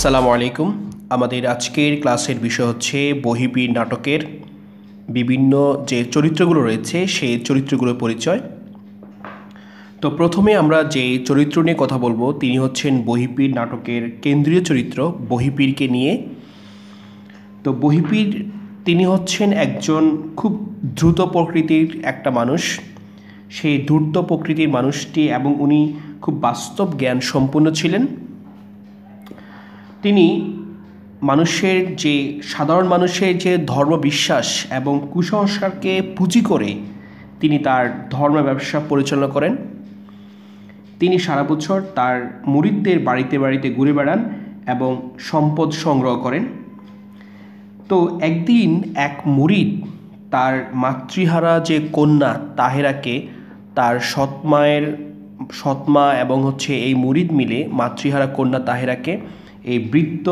আসসালামু আলাইকুম আমাদের আজকের ক্লাসের বিষয় হচ্ছে বহিবীর নাটকের বিভিন্ন যে চরিত্রগুলো রয়েছে সেই চরিত্রগুলোর পরিচয় তো প্রথমে আমরা যে চরিত্র নিয়ে কথা বলবো তিনি হচ্ছেন বহিপীর নাটকের কেন্দ্রীয় চরিত্র বহিপীরকে নিয়ে তো বহিপীর তিনি হচ্ছেন একজন খুব দ্রুত প্রকৃতির একটা মানুষ সেই দ্রুত প্রকৃতির মানুষটি এবং উনি খুব বাস্তব জ্ঞান সম্পন্ন ছিলেন তিনি মানুষের যে সাধারণ মানুষের যে ধর্ম বিশ্বাস এবং কুসংস্কারকে পুঁজি করে তিনি তার ধর্ম ব্যবসা পরিচালনা করেন তিনি সারা বছর তার মুরিদদের বাড়িতে বাড়িতে ঘুরে বেড়ান এবং সম্পদ সংগ্রহ করেন তো একদিন এক মুরিদ তার মাতৃহারা যে কন্যা তাহেরাকে তার সৎমায়ের সৎমা এবং হচ্ছে এই মুরিদ মিলে মাতৃহারা কন্যা তাহেরাকে এই বৃত্ত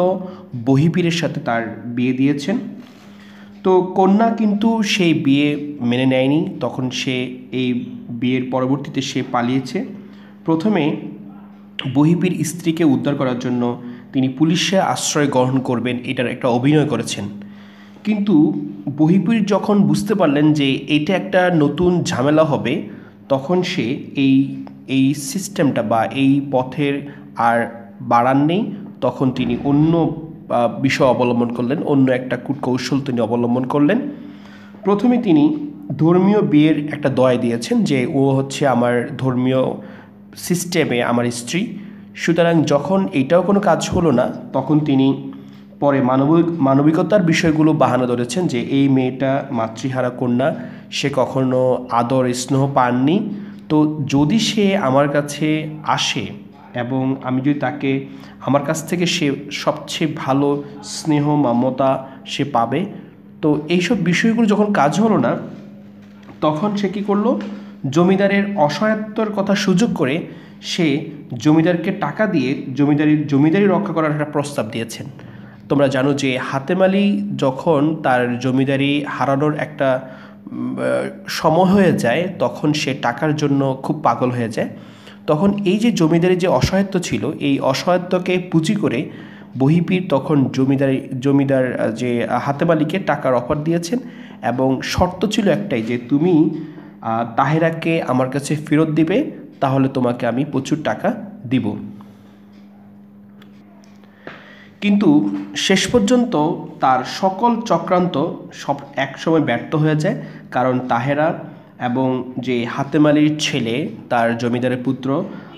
বহিপীরের সাথে তার বিয়ে দিয়েছেন তো কন্যা কিন্তু সেই বিয়ে মেনে নেয়নি তখন সে এই বিয়ের পরবর্তীতে সে পালিয়েছে প্রথমে বহিপীর স্ত্রীকে উদ্ধার করার জন্য তিনি পুলিশে আশ্রয় গ্রহণ করবেন এটার একটা অভিনয় করেছেন কিন্তু বহিপীর যখন বুঝতে পারলেন যে এটা একটা নতুন ঝামেলা হবে তখন সে এই এই সিস্টেমটা বা এই পথের আর বাড়ান নেই তখন তিনি অন্য বিষয় অবলম্বন করলেন অন্য একটা কূটকৌশল তিনি অবলম্বন করলেন প্রথমে তিনি ধর্মীয় বিয়ের একটা দয় দিয়েছেন যে ও হচ্ছে আমার ধর্মীয় সিস্টেমে আমার স্ত্রী সুতরাং যখন এটাও কোনো কাজ হলো না তখন তিনি পরে মানবিক মানবিকতার বিষয়গুলো বাহানা ধরেছেন যে এই মেয়েটা মাতৃহারা কন্যা সে কখনো আদর স্নেহ পাননি তো যদি সে আমার কাছে আসে এবং আমি যদি তাকে আমার কাছ থেকে সে সবচেয়ে ভালো স্নেহ মমতা সে পাবে তো এইসব বিষয়গুলো যখন কাজ হলো না তখন সে কী করলো জমিদারের অসহায়ত্বর কথা সুযোগ করে সে জমিদারকে টাকা দিয়ে জমিদারির জমিদারি রক্ষা করার একটা প্রস্তাব দিয়েছেন তোমরা জানো যে হাতেমালি যখন তার জমিদারি হারানোর একটা সময় হয়ে যায় তখন সে টাকার জন্য খুব পাগল হয়ে যায় তখন এই যে জমিদারি যে অসহায়ত্ব ছিল এই অসহায়ত্বকে পুঁজি করে বহিপীর তখন জমিদার জমিদার যে হাতে মালিকে টাকার অফার দিয়েছেন এবং শর্ত ছিল একটাই যে তুমি তাহেরাকে আমার কাছে ফেরত দিবে তাহলে তোমাকে আমি প্রচুর টাকা দিব কিন্তু শেষ পর্যন্ত তার সকল চক্রান্ত সব একসময় ব্যর্থ হয়ে যায় কারণ তাহেরা এবং যে হাতেম আলীর ছেলে তার জমিদারের পুত্র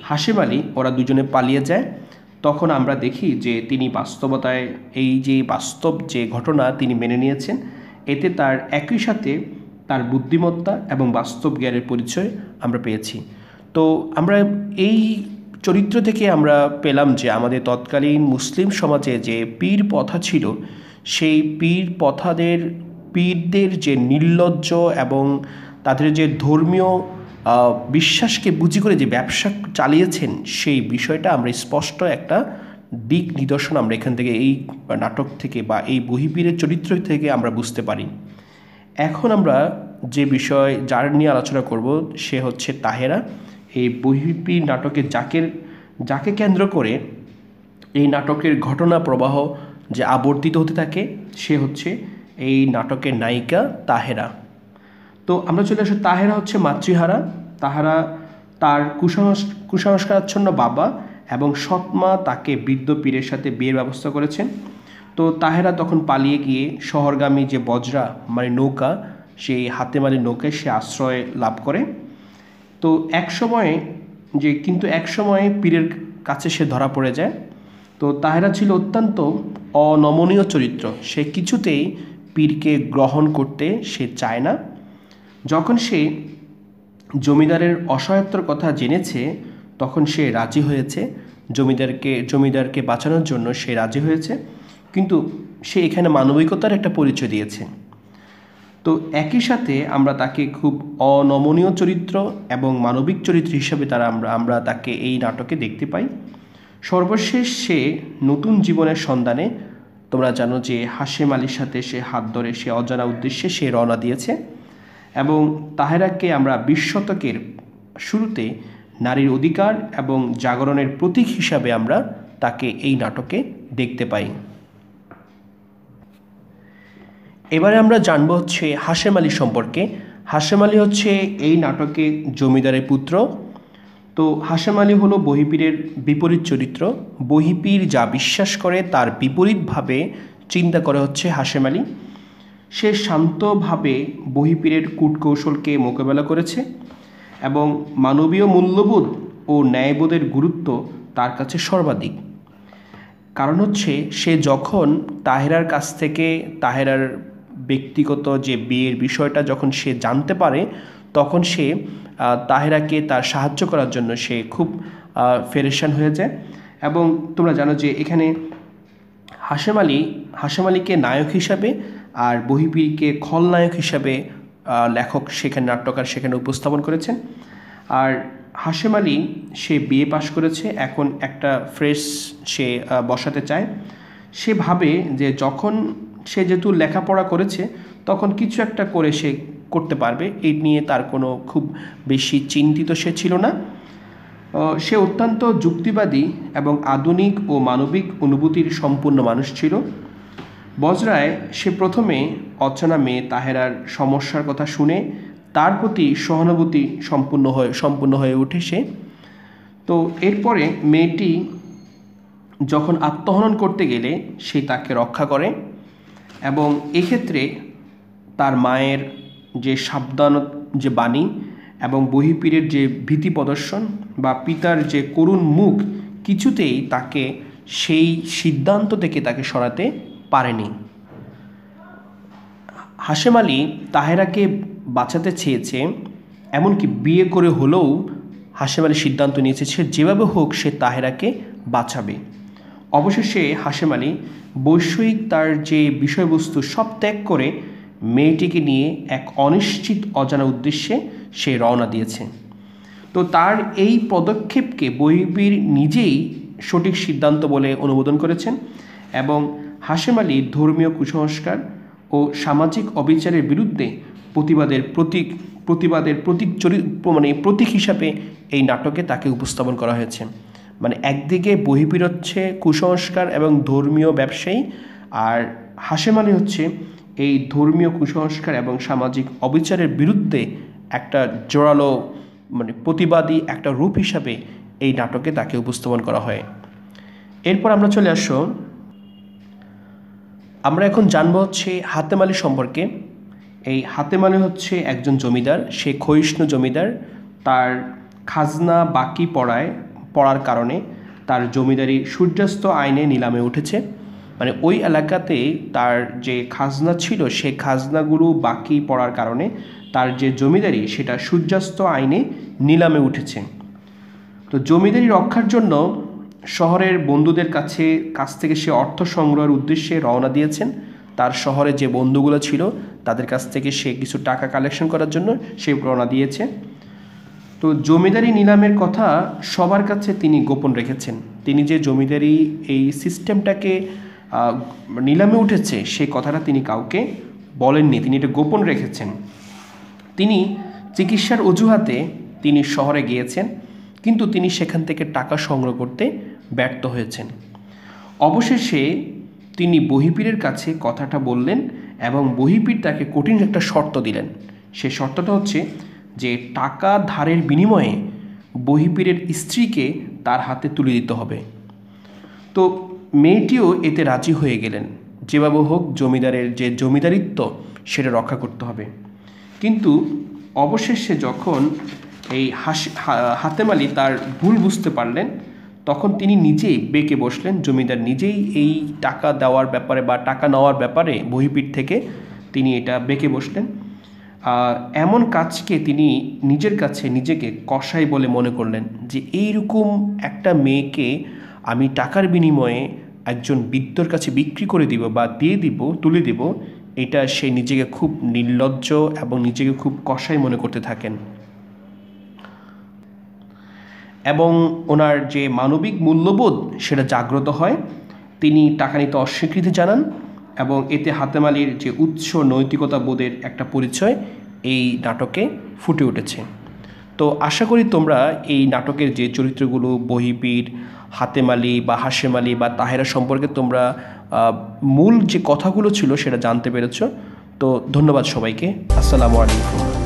হাসিম আলী ওরা দুজনে পালিয়ে যায় তখন আমরা দেখি যে তিনি বাস্তবতায় এই যে বাস্তব যে ঘটনা তিনি মেনে নিয়েছেন এতে তার একই সাথে তার বুদ্ধিমত্তা এবং বাস্তব জ্ঞানের পরিচয় আমরা পেয়েছি তো আমরা এই চরিত্র থেকে আমরা পেলাম যে আমাদের তৎকালীন মুসলিম সমাজে যে পীর পথা ছিল সেই পীর পথাদের পীরদের যে নির্লজ্জ এবং তাদের যে ধর্মীয় বিশ্বাসকে বুঝি করে যে ব্যবসা চালিয়েছেন সেই বিষয়টা আমরা স্পষ্ট একটা দিক নিদর্শন আমরা এখান থেকে এই নাটক থেকে বা এই বহিবীরের চরিত্র থেকে আমরা বুঝতে পারি এখন আমরা যে বিষয় যার নিয়ে আলোচনা করব সে হচ্ছে তাহেরা এই বহিপীর নাটকে যাকের যাকে কেন্দ্র করে এই নাটকের ঘটনা প্রবাহ যে আবর্তিত হতে থাকে সে হচ্ছে এই নাটকের নায়িকা তাহেরা তো আমরা চলে আসি তাহেরা হচ্ছে মাতৃহারা তাহারা তার কুসংস্কারাচ্ছন্ন বাবা এবং সৎমা তাকে বৃদ্ধ পীরের সাথে বিয়ের ব্যবস্থা করেছেন তো তাহেরা তখন পালিয়ে গিয়ে শহরগামী যে বজরা মানে নৌকা সেই হাতে মানে নৌকায় সে আশ্রয় লাভ করে তো এক সময়ে যে কিন্তু এক সময়ে পীরের কাছে সে ধরা পড়ে যায় তো তাহেরা ছিল অত্যন্ত অনমনীয় চরিত্র সে কিছুতেই পীরকে গ্রহণ করতে সে চায় না যখন সে জমিদারের অসহায়ত্বর কথা জেনেছে তখন সে রাজি হয়েছে জমিদারকে জমিদারকে বাঁচানোর জন্য সে রাজি হয়েছে কিন্তু সে এখানে মানবিকতার একটা পরিচয় দিয়েছে তো একই সাথে আমরা তাকে খুব অনমনীয় চরিত্র এবং মানবিক চরিত্র হিসাবে তারা আমরা আমরা তাকে এই নাটকে দেখতে পাই সর্বশেষ সে নতুন জীবনের সন্ধানে তোমরা জানো যে হাসেম আলীর সাথে সে হাত ধরে সে অজানা উদ্দেশ্যে সে রওনা দিয়েছে এবং তাহেরাকে আমরা বিশ শতকের শুরুতে নারীর অধিকার এবং জাগরণের প্রতীক হিসাবে আমরা তাকে এই নাটকে দেখতে পাই এবারে আমরা জানবো হচ্ছে হাশেম আলী সম্পর্কে হাশেম আলী হচ্ছে এই নাটকে জমিদারের পুত্র তো হাশেম আলী হলো বহিপীরের বিপরীত চরিত্র বহিপীর যা বিশ্বাস করে তার বিপরীতভাবে চিন্তা করে হচ্ছে হাশেম আলী সে শান্তভাবে বহিপীরের কূটকৌশলকে মোকাবেলা করেছে এবং মানবীয় মূল্যবোধ ও ন্যায়বোধের গুরুত্ব তার কাছে সর্বাধিক কারণ হচ্ছে সে যখন তাহেরার কাছ থেকে তাহেরার ব্যক্তিগত যে বিয়ের বিষয়টা যখন সে জানতে পারে তখন সে তাহেরাকে তার সাহায্য করার জন্য সে খুব ফেরেশান হয়ে যায় এবং তোমরা জানো যে এখানে হাশেম আলী হাশেম আলীকে নায়ক হিসাবে আর বহিপীরকে খলনায়ক হিসাবে লেখক সেখানে নাট্যকার সেখানে উপস্থাপন করেছেন আর হাশেম আলী সে বিএ পাশ করেছে এখন একটা ফ্রেশ সে বসাতে চায় সে ভাবে যে যখন সে যেহেতু লেখাপড়া করেছে তখন কিছু একটা করে সে করতে পারবে এই নিয়ে তার কোনো খুব বেশি চিন্তিত সে ছিল না সে অত্যন্ত যুক্তিবাদী এবং আধুনিক ও মানবিক অনুভূতির সম্পূর্ণ মানুষ ছিল বজরায় সে প্রথমে অচেনা মেয়ে তাহেরার সমস্যার কথা শুনে তার প্রতি সহানুভূতি সম্পূর্ণ হয়ে সম্পূর্ণ হয়ে ওঠে সে তো এরপরে মেয়েটি যখন আত্মহনন করতে গেলে সে তাকে রক্ষা করে এবং এক্ষেত্রে তার মায়ের যে সাবধান যে বাণী এবং বহিপীরের যে ভীতি প্রদর্শন বা পিতার যে করুণ মুখ কিছুতেই তাকে সেই সিদ্ধান্ত থেকে তাকে সরাতে পারেনি হাশেম আলী তাহেরাকে বাঁচাতে চেয়েছে এমনকি বিয়ে করে হলেও হাশেম আলী সিদ্ধান্ত নিয়েছে সে যেভাবে হোক সে তাহেরাকে বাঁচাবে অবশেষে হাশেম আলী বৈষয়িক তার যে বিষয়বস্তু সব ত্যাগ করে মেয়েটিকে নিয়ে এক অনিশ্চিত অজানা উদ্দেশ্যে সে রওনা দিয়েছে তো তার এই পদক্ষেপকে বহিবীর নিজেই সঠিক সিদ্ধান্ত বলে অনুমোদন করেছেন এবং হাশেম আলীর ধর্মীয় কুসংস্কার ও সামাজিক অবিচারের বিরুদ্ধে প্রতিবাদের প্রতীক প্রতিবাদের প্রতীক চরি মানে প্রতীক হিসাবে এই নাটকে তাকে উপস্থাপন করা হয়েছে মানে একদিকে বহিবীর হচ্ছে কুসংস্কার এবং ধর্মীয় ব্যবসায়ী আর হাসেম আলী হচ্ছে এই ধর্মীয় কুসংস্কার এবং সামাজিক অবিচারের বিরুদ্ধে একটা জোরালো মানে প্রতিবাদী একটা রূপ হিসাবে এই নাটকে তাকে উপস্থাপন করা হয় এরপর আমরা চলে আসো আমরা এখন জানবো হচ্ছে হাতেম আলী সম্পর্কে এই হাতেম আলী হচ্ছে একজন জমিদার সে ক্ষয়িষ্ণু জমিদার তার খাজনা বাকি পড়ায় পড়ার কারণে তার জমিদারি সূর্যাস্ত আইনে নিলামে উঠেছে মানে ওই এলাকাতে তার যে খাজনা ছিল সে খাজনাগুলো বাকি পড়ার কারণে তার যে জমিদারি সেটা সূর্যাস্ত আইনে নিলামে উঠেছে তো জমিদারি রক্ষার জন্য শহরের বন্ধুদের কাছে কাছ থেকে সে অর্থ সংগ্রহের উদ্দেশ্যে রওনা দিয়েছেন তার শহরে যে বন্ধুগুলো ছিল তাদের কাছ থেকে সে কিছু টাকা কালেকশন করার জন্য সে রওনা দিয়েছে তো জমিদারি নিলামের কথা সবার কাছে তিনি গোপন রেখেছেন তিনি যে জমিদারি এই সিস্টেমটাকে নিলামে উঠেছে সে কথাটা তিনি কাউকে বলেননি তিনি এটা গোপন রেখেছেন তিনি চিকিৎসার অজুহাতে তিনি শহরে গিয়েছেন কিন্তু তিনি সেখান থেকে টাকা সংগ্রহ করতে ব্যর্থ হয়েছেন অবশেষে তিনি বহিপীরের কাছে কথাটা বললেন এবং বহিপীর তাকে কঠিন একটা শর্ত দিলেন সে শর্তটা হচ্ছে যে টাকা ধারের বিনিময়ে বহিপীরের স্ত্রীকে তার হাতে তুলে দিতে হবে তো মেয়েটিও এতে রাজি হয়ে গেলেন যেভাবে হোক জমিদারের যে জমিদারিত্ব সেটা রক্ষা করতে হবে কিন্তু অবশেষে যখন এই হাসি হাতেমালি তার ভুল বুঝতে পারলেন তখন তিনি নিজেই বেঁকে বসলেন জমিদার নিজেই এই টাকা দেওয়ার ব্যাপারে বা টাকা নেওয়ার ব্যাপারে বহিপীঠ থেকে তিনি এটা বেঁকে বসলেন এমন কাজকে তিনি নিজের কাছে নিজেকে কষাই বলে মনে করলেন যে এইরকম একটা মেয়েকে আমি টাকার বিনিময়ে একজন বিদ্যর কাছে বিক্রি করে দিব বা দিয়ে দিব তুলে দিব এটা সে নিজেকে খুব নির্লজ্জ এবং নিজেকে খুব কষাই মনে করতে থাকেন এবং ওনার যে মানবিক মূল্যবোধ সেটা জাগ্রত হয় তিনি টাকা নিতে অস্বীকৃতি জানান এবং এতে হাতেমালির যে উচ্চ নৈতিকতা বোধের একটা পরিচয় এই নাটকে ফুটে উঠেছে তো আশা করি তোমরা এই নাটকের যে চরিত্রগুলো বহিপীর হাতেমালি বা হাসেমালি বা তাহেরা সম্পর্কে তোমরা মূল যে কথাগুলো ছিল সেটা জানতে পেরেছ তো ধন্যবাদ সবাইকে আসসালামু আলাইকুম